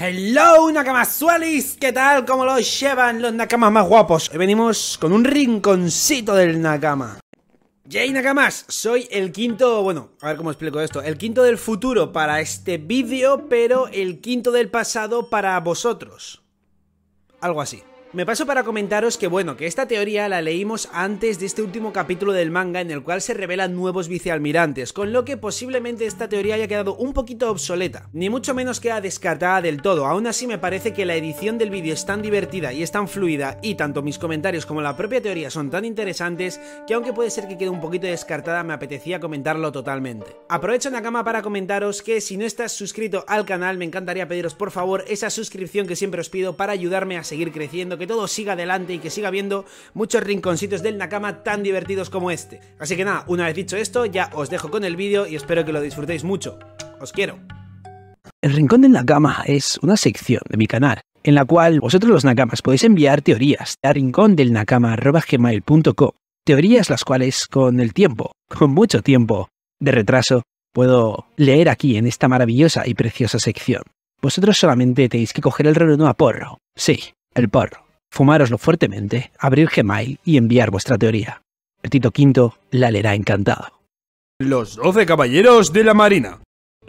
Hello Nakamasualis, ¿qué tal? ¿Cómo lo llevan los Nakamas más guapos? Hoy venimos con un rinconcito del Nakama. Jay Nakamas, soy el quinto, bueno, a ver cómo explico esto, el quinto del futuro para este vídeo, pero el quinto del pasado para vosotros. Algo así. Me paso para comentaros que bueno, que esta teoría la leímos antes de este último capítulo del manga en el cual se revelan nuevos vicealmirantes, con lo que posiblemente esta teoría haya quedado un poquito obsoleta, ni mucho menos queda descartada del todo, aún así me parece que la edición del vídeo es tan divertida y es tan fluida y tanto mis comentarios como la propia teoría son tan interesantes que aunque puede ser que quede un poquito descartada me apetecía comentarlo totalmente. Aprovecho Nakama para comentaros que si no estás suscrito al canal me encantaría pediros por favor esa suscripción que siempre os pido para ayudarme a seguir creciendo que todo siga adelante y que siga habiendo muchos rinconcitos del Nakama tan divertidos como este. Así que nada, una vez dicho esto, ya os dejo con el vídeo y espero que lo disfrutéis mucho. Os quiero. El Rincón del Nakama es una sección de mi canal en la cual vosotros los Nakamas podéis enviar teorías a rincondelnakama.gmail.com Teorías las cuales con el tiempo, con mucho tiempo de retraso, puedo leer aquí en esta maravillosa y preciosa sección. Vosotros solamente tenéis que coger el reloj a porro. Sí, el porro fumároslo fuertemente, abrir Gmail y enviar vuestra teoría. El Tito V la leerá encantado. Los 12 caballeros de la Marina.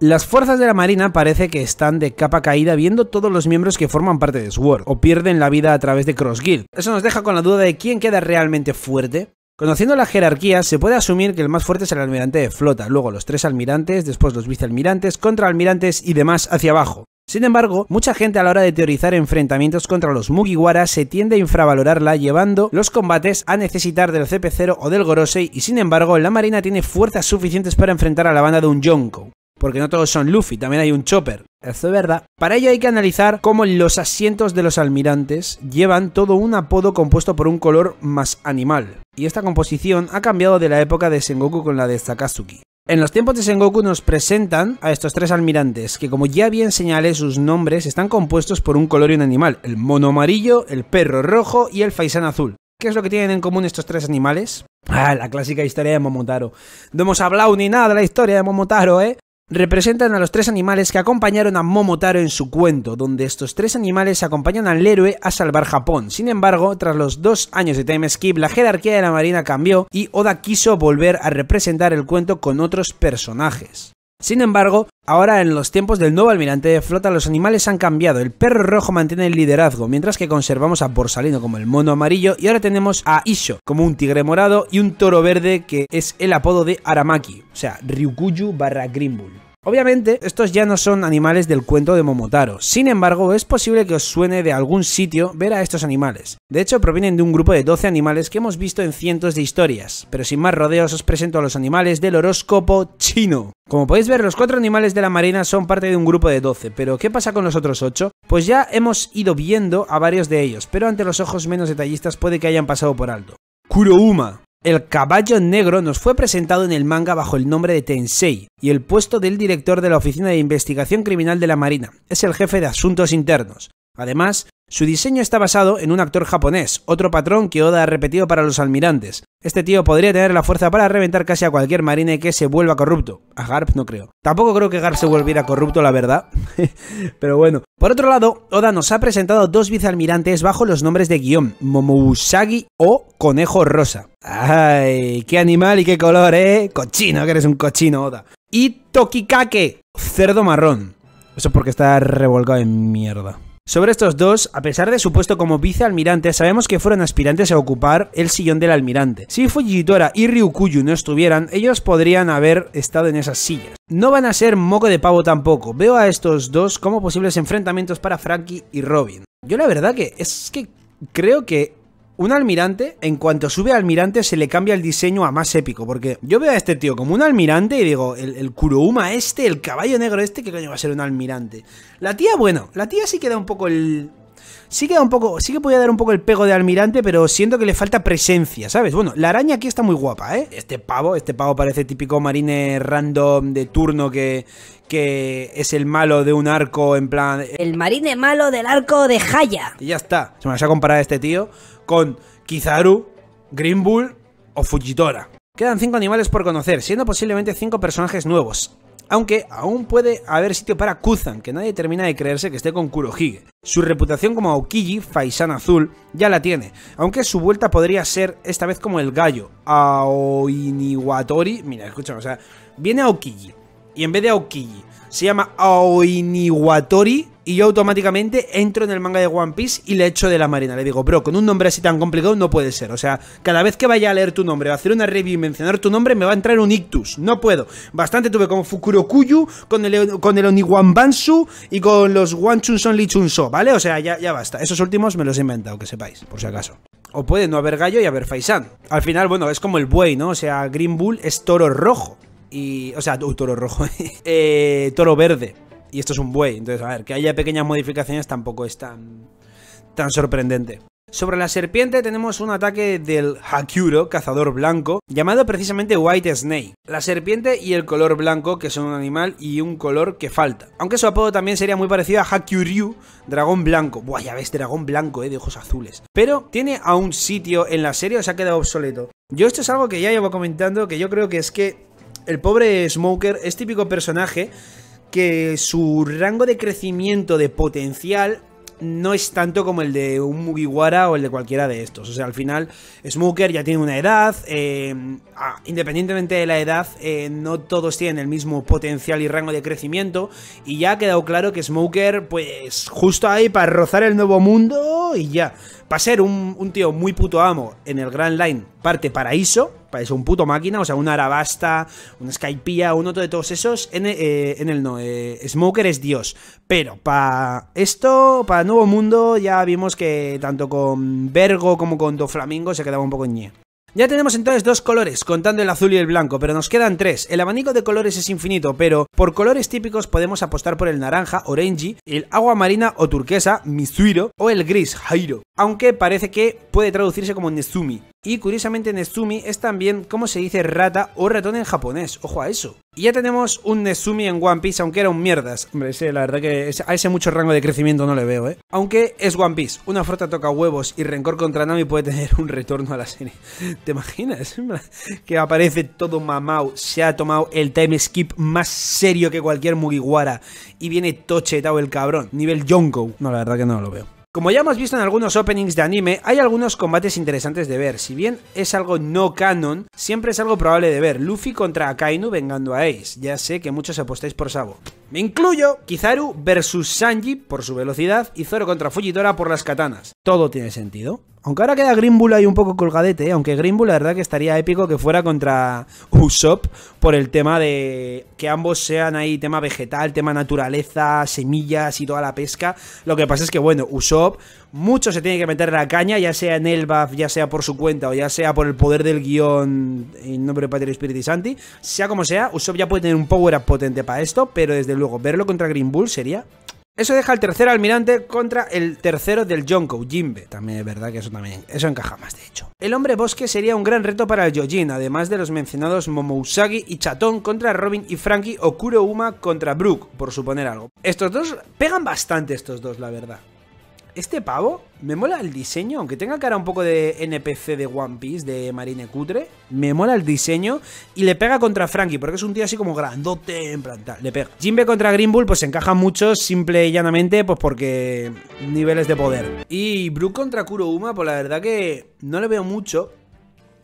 Las fuerzas de la Marina parece que están de capa caída viendo todos los miembros que forman parte de SWORD o pierden la vida a través de Cross Guild. Eso nos deja con la duda de quién queda realmente fuerte. Conociendo la jerarquía, se puede asumir que el más fuerte es el almirante de flota, luego los tres almirantes, después los vicealmirantes, contraalmirantes y demás hacia abajo. Sin embargo, mucha gente a la hora de teorizar enfrentamientos contra los Mugiwara se tiende a infravalorarla llevando los combates a necesitar del CP0 o del Gorosei y sin embargo la marina tiene fuerzas suficientes para enfrentar a la banda de un Yonko. Porque no todos son Luffy, también hay un Chopper. Eso es verdad. Para ello hay que analizar cómo los asientos de los almirantes llevan todo un apodo compuesto por un color más animal. Y esta composición ha cambiado de la época de Sengoku con la de Sakazuki. En los tiempos de Sengoku nos presentan a estos tres almirantes, que como ya bien señalé sus nombres, están compuestos por un color y un animal, el mono amarillo, el perro rojo y el faisán azul. ¿Qué es lo que tienen en común estos tres animales? Ah, la clásica historia de Momotaro. No hemos hablado ni nada de la historia de Momotaro, ¿eh? representan a los tres animales que acompañaron a Momotaro en su cuento, donde estos tres animales acompañan al héroe a salvar Japón. Sin embargo, tras los dos años de time skip, la jerarquía de la marina cambió y Oda quiso volver a representar el cuento con otros personajes. Sin embargo, ahora en los tiempos del nuevo almirante de flota los animales han cambiado, el perro rojo mantiene el liderazgo, mientras que conservamos a Borsalino como el mono amarillo y ahora tenemos a Isho como un tigre morado y un toro verde que es el apodo de Aramaki, o sea, Ryukuyu barra Grimbull. Obviamente, estos ya no son animales del cuento de Momotaro, sin embargo, es posible que os suene de algún sitio ver a estos animales. De hecho, provienen de un grupo de 12 animales que hemos visto en cientos de historias, pero sin más rodeos os presento a los animales del horóscopo chino. Como podéis ver, los cuatro animales de la marina son parte de un grupo de 12, pero ¿qué pasa con los otros 8? Pues ya hemos ido viendo a varios de ellos, pero ante los ojos menos detallistas puede que hayan pasado por alto. Kurouma, el caballo negro nos fue presentado en el manga bajo el nombre de Tensei, y el puesto del director de la Oficina de Investigación Criminal de la Marina es el jefe de Asuntos Internos. Además, su diseño está basado en un actor japonés, otro patrón que Oda ha repetido para los almirantes. Este tío podría tener la fuerza para reventar casi a cualquier marine que se vuelva corrupto. A Garp no creo. Tampoco creo que Garp se volviera corrupto, la verdad. Pero bueno. Por otro lado, Oda nos ha presentado dos vicealmirantes bajo los nombres de guión, Momousagi o Conejo Rosa. ¡Ay! ¡Qué animal y qué color, eh! ¡Cochino, que eres un cochino, Oda! Y Tokikake, cerdo marrón. Eso porque está revolcado en mierda. Sobre estos dos, a pesar de su puesto como vicealmirante, sabemos que fueron aspirantes a ocupar el sillón del almirante. Si Fujitora y Ryukuyu no estuvieran, ellos podrían haber estado en esas sillas. No van a ser moco de pavo tampoco, veo a estos dos como posibles enfrentamientos para Frankie y Robin. Yo la verdad que es que creo que un almirante, en cuanto sube almirante, se le cambia el diseño a más épico. Porque yo veo a este tío como un almirante y digo, el, el Kurouma este, el caballo negro este, ¿qué coño va a ser un almirante? La tía, bueno, la tía sí queda un poco el, Sí que, un poco, sí que podía dar un poco el pego de almirante, pero siento que le falta presencia, ¿sabes? Bueno, la araña aquí está muy guapa, ¿eh? Este pavo, este pavo parece típico marine random de turno que, es el malo de un arco en plan... Eh, el marine malo del arco de Haya. Y ya está. Se me ha comparado este tío con Kizaru, Green Bull o Fujitora. Quedan 5 animales por conocer, siendo posiblemente 5 personajes nuevos aunque aún puede haber sitio para Kuzan, que nadie termina de creerse que esté con Kurohige. Su reputación como Aokiji, Faisan Azul, ya la tiene, aunque su vuelta podría ser esta vez como el gallo, Aoiniwatori, mira, escúchame, o sea, viene Aokiji, y en vez de Aokiji se llama Aoiniwatori y yo automáticamente entro en el manga de One Piece y le echo de la marina. Le digo, bro, con un nombre así tan complicado no puede ser. O sea, cada vez que vaya a leer tu nombre a hacer una review y mencionar tu nombre, me va a entrar un ictus. No puedo. Bastante tuve con Fukurokuyu, con el, con el y con los Wanchunson Lichunso, ¿vale? O sea, ya, ya basta. Esos últimos me los he inventado, que sepáis, por si acaso. O puede no haber gallo y haber Faisan Al final, bueno, es como el buey, ¿no? O sea, Green Bull es toro rojo y... O sea, toro rojo. Eh, eh, toro verde. Y esto es un buey. Entonces, a ver, que haya pequeñas modificaciones tampoco es tan, tan sorprendente. Sobre la serpiente tenemos un ataque del Hakuro, cazador blanco, llamado precisamente White Snake. La serpiente y el color blanco, que son un animal y un color que falta. Aunque su apodo también sería muy parecido a Hakuryu, dragón blanco. Buah, ya ves, dragón blanco, eh, de ojos azules. Pero tiene a un sitio en la serie o se ha quedado obsoleto. Yo esto es algo que ya llevo comentando, que yo creo que es que el pobre Smoker es típico personaje que su rango de crecimiento de potencial no es tanto como el de un Mugiwara o el de cualquiera de estos. O sea, al final, Smoker ya tiene una edad. Eh, ah, independientemente de la edad, eh, no todos tienen el mismo potencial y rango de crecimiento. Y ya ha quedado claro que Smoker, pues, justo ahí para rozar el nuevo mundo y ya. Para ser un tío muy puto amo en el Grand Line parte Paraíso, es un puto máquina, o sea, un Arabasta, un un otro de todos esos, en, eh, el no, eh, Smoker es Dios, pero para esto, para Nuevo Mundo, ya vimos que tanto con Vergo como con Doflamingo se quedaba un poco ñe. Ya tenemos entonces dos colores, contando el azul y el blanco, pero nos quedan tres. El abanico de colores es infinito, pero por colores típicos podemos apostar por el naranja, orangey, el agua marina o turquesa, mizuiro, o el gris, jairo aunque parece que puede traducirse como Nezumi. Y curiosamente Nezumi es también como se dice rata o ratón en japonés, ojo a eso. Y ya tenemos un Nezumi en One Piece, aunque era un mierdas. Hombre, la verdad que a ese mucho rango de crecimiento no le veo, ¿eh? Aunque es One Piece, una frota toca huevos y rencor contra Nami puede tener un retorno a la serie. ¿Te imaginas? que aparece todo mamao, se ha tomado el time skip más serio que cualquier Mugiwara y viene tochetado el cabrón, nivel Jonko. No, la verdad que no lo veo. Como ya hemos visto en algunos openings de anime, hay algunos combates interesantes de ver. Si bien es algo no canon, siempre es algo probable de ver. Luffy contra Akainu vengando a Ace. Ya sé que muchos apostáis por Sabo. Me incluyo Kizaru versus Sanji por su velocidad y Zoro contra Fujitora por las katanas. Todo tiene sentido. Aunque ahora queda Grimbull ahí un poco colgadete, ¿eh? aunque Grimbull la verdad que estaría épico que fuera contra Usopp por el tema de que ambos sean ahí tema vegetal, tema naturaleza, semillas y toda la pesca. Lo que pasa es que bueno, Usopp mucho se tiene que meter la caña, ya sea en el ya sea por su cuenta o ya sea por el poder del guión en nombre de Patria, Spirit y Santi. Sea como sea, Usopp ya puede tener un power up potente para esto, pero desde luego. Verlo contra Green Bull sería eso deja al tercer almirante contra el tercero del Jonko, Jimbe. También es verdad que eso también, eso encaja más de hecho. El hombre bosque sería un gran reto para el Yojin, además de los mencionados Momousagi y Chatón contra Robin y Frankie o Kurouma contra Brook, por suponer algo. Estos dos, pegan bastante estos dos, la verdad este pavo me mola el diseño, aunque tenga cara un poco de NPC de One Piece, de Marine Cutre, me mola el diseño y le pega contra Frankie, porque es un tío así como grandote, en plan, tal, le pega. Jimbe contra Green Bull, pues encaja mucho, simple y llanamente, pues porque niveles de poder. Y Brook contra Kurouma, pues la verdad que no le veo mucho,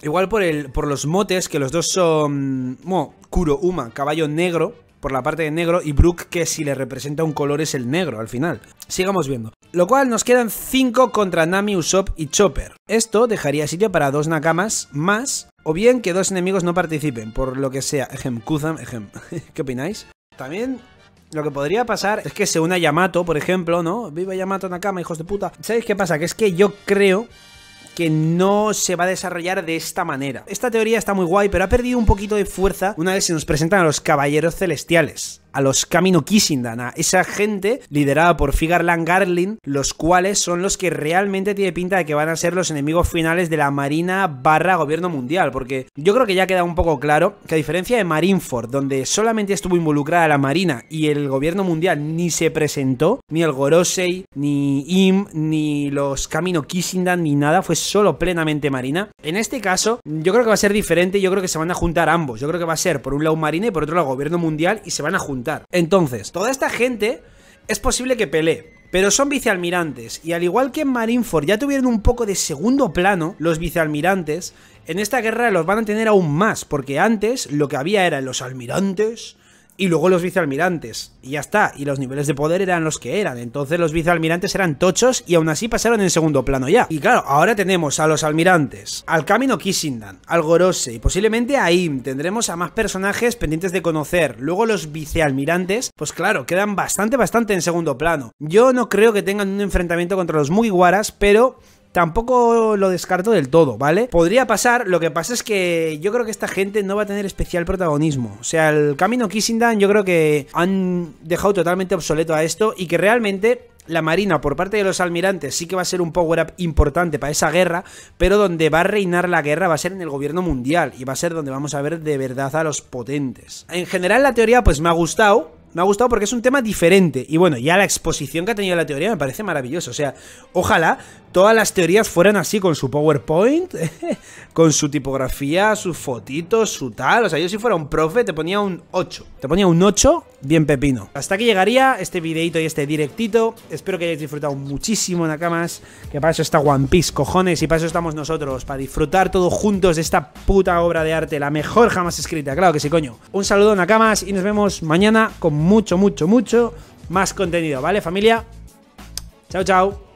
Igual por, el, por los motes, que los dos son. Bueno, Kuro Uma, caballo negro por la parte de negro y Brook que si le representa un color es el negro al final. Sigamos viendo. Lo cual nos quedan 5 contra Nami, Usopp y Chopper. Esto dejaría sitio para dos Nakamas más o bien que dos enemigos no participen, por lo que sea, ejem, Kuzan, ejem. ¿Qué opináis? También lo que podría pasar es que se una Yamato, por ejemplo, ¿no? Viva Yamato Nakama, hijos de puta. ¿Sabéis qué pasa? Que es que yo creo que no se va a desarrollar de esta manera. Esta teoría está muy guay, pero ha perdido un poquito de fuerza una vez se nos presentan a los Caballeros Celestiales a los Camino Kissingdan, a esa gente liderada por Figarland Garlin, los cuales son los que realmente tiene pinta de que van a ser los enemigos finales de la Marina barra Gobierno Mundial, porque yo creo que ya queda un poco claro que a diferencia de Marineford, donde solamente estuvo involucrada la Marina y el Gobierno Mundial ni se presentó, ni el Gorosei, ni Im, ni los Camino Kissingdan, ni nada, fue solo plenamente Marina. En este caso, yo creo que va a ser diferente, yo creo que se van a juntar ambos, yo creo que va a ser por un lado Marina y por otro lado Gobierno Mundial y se van a juntar entonces, toda esta gente es posible que pelee, pero son vicealmirantes, y al igual que en Marineford ya tuvieron un poco de segundo plano los vicealmirantes, en esta guerra los van a tener aún más, porque antes lo que había eran los almirantes, y luego los vicealmirantes. Y ya está, y los niveles de poder eran los que eran. Entonces los vicealmirantes eran tochos y aún así pasaron en segundo plano ya. Y claro, ahora tenemos a los almirantes, al Camino Kissingdan, al Gorose y posiblemente a Im. Tendremos a más personajes pendientes de conocer. Luego los vicealmirantes, pues claro, quedan bastante, bastante en segundo plano. Yo no creo que tengan un enfrentamiento contra los Mugiwaras, pero tampoco lo descarto del todo, ¿vale? Podría pasar, lo que pasa es que yo creo que esta gente no va a tener especial protagonismo. O sea, el camino Dan yo creo que han dejado totalmente obsoleto a esto y que realmente la Marina por parte de los almirantes sí que va a ser un power-up importante para esa guerra, pero donde va a reinar la guerra va a ser en el gobierno mundial y va a ser donde vamos a ver de verdad a los potentes. En general la teoría pues me ha gustado, me ha gustado porque es un tema diferente. Y bueno, ya la exposición que ha tenido la teoría me parece maravillosa. O sea, ojalá todas las teorías fueran así, con su PowerPoint, con su tipografía, sus fotitos, su tal. O sea, yo si fuera un profe te ponía un 8. Te ponía un 8 bien pepino. Hasta aquí llegaría este videito y este directito. Espero que hayáis disfrutado muchísimo, Nakamas. Que para eso está One Piece, cojones. Y para eso estamos nosotros, para disfrutar todos juntos de esta puta obra de arte, la mejor jamás escrita. Claro que sí, coño. Un saludo, Nakamas, y nos vemos mañana con mucho, mucho, mucho más contenido, ¿vale, familia? Chao, chao.